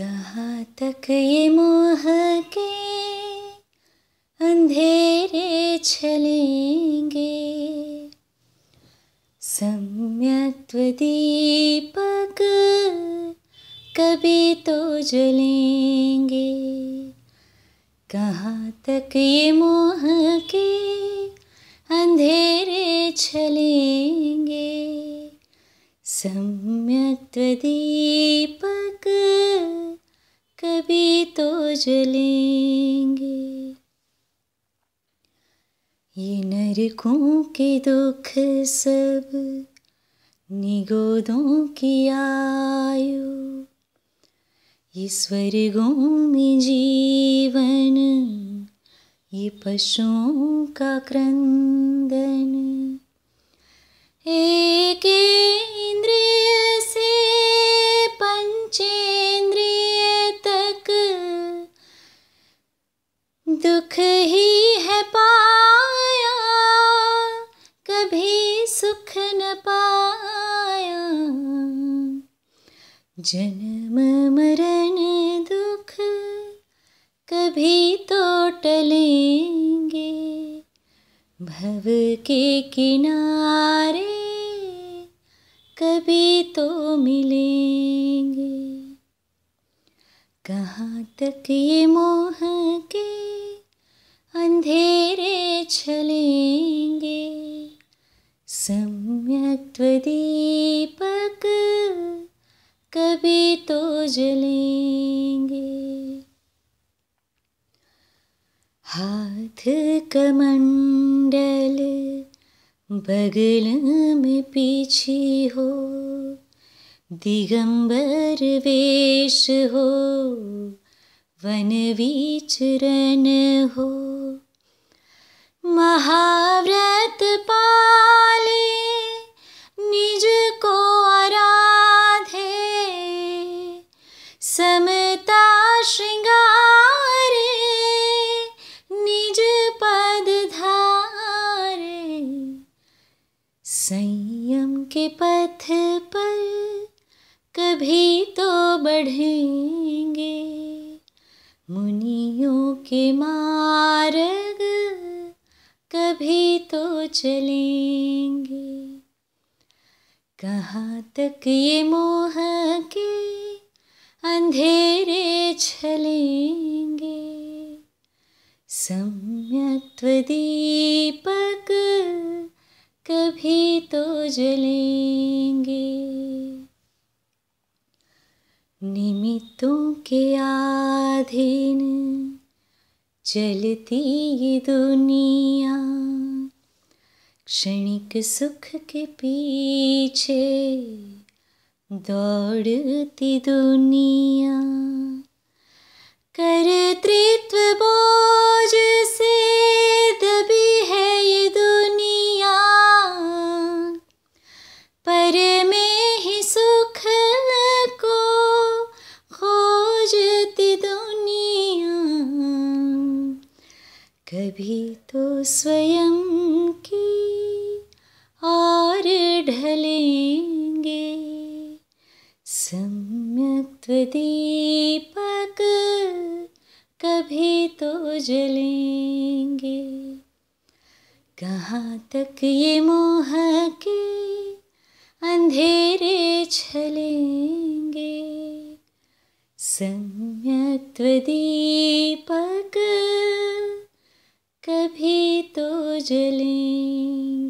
कहाँ तक ये मोह के अंधेरे छलेंगे सम्यत्व दीपक कभी तो जलेंगे कहाँ तक ये मोह के अंधेरे छलेंगे सम्यत्व दीप जलेंगे ये नरकों के दुख सब निगोदों की आयु ये स्वर्गों में जीवन ये पशुओं का क्रंदन एक, एक दुख ही है पाया कभी सुख न पाया जन्म मरण दुख कभी तो टलेंगे भव के किनारे कभी तो मिलेंगे कहाँ तक ये मोह के चलेंगे सम्यक्त्वदीपक कभी तो जलेंगे हाथ हाथ बगल में पीछे हो दिगंबर वेश हो वन विचरण महाव्रत पाले निज को आराधे समता श्रृंगारे निज पद धारे संयम के पथ पर कभी तो बढ़ेंगे मुनियों के मारे चलेंगे कहाँ तक ये मोह के अंधेरे चलेंगे सम्यत्व दीपक कभी तो जलेंगे निमित्तों के आधीन चलती ये दुनिया क्षणिक सुख के पीछे दौड़ती दुनिया कर्तृत्व बोझ से दबी है ये दुनिया पर में ही सुख को खोजती दुनिया कभी तो स्वयं तो दीपक कभी तो जलेंगे कहाँ तक ये मोह के अंधेरे छलेंगे सम्यत्व दीपक कभी तो जलेंगे